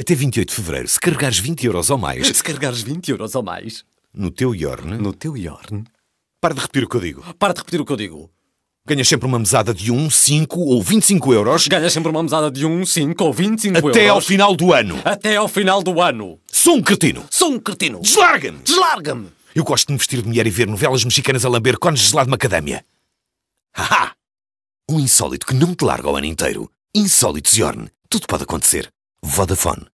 Até 28 de fevereiro, se carregares 20 euros ou mais. Se carregares 20 euros ou mais. No teu Yorn. No teu Yorn. Para de repetir o que eu digo. Para de repetir o que eu digo. Ganhas sempre uma mesada de 1, 5 ou 25 euros. Ganhas sempre uma mesada de 1, 5 ou 25 Até euros. Até ao final do ano. Até ao final do ano. Sou um cretino. Sou um cretino. Deslarga-me. Deslarga-me. Eu gosto de me vestir de mulher e ver novelas mexicanas a lamber cones de gelado de macadâmia. Haha! Um insólito que não te larga o ano inteiro. Insólitos Yorn. Tudo pode acontecer. Vodafone.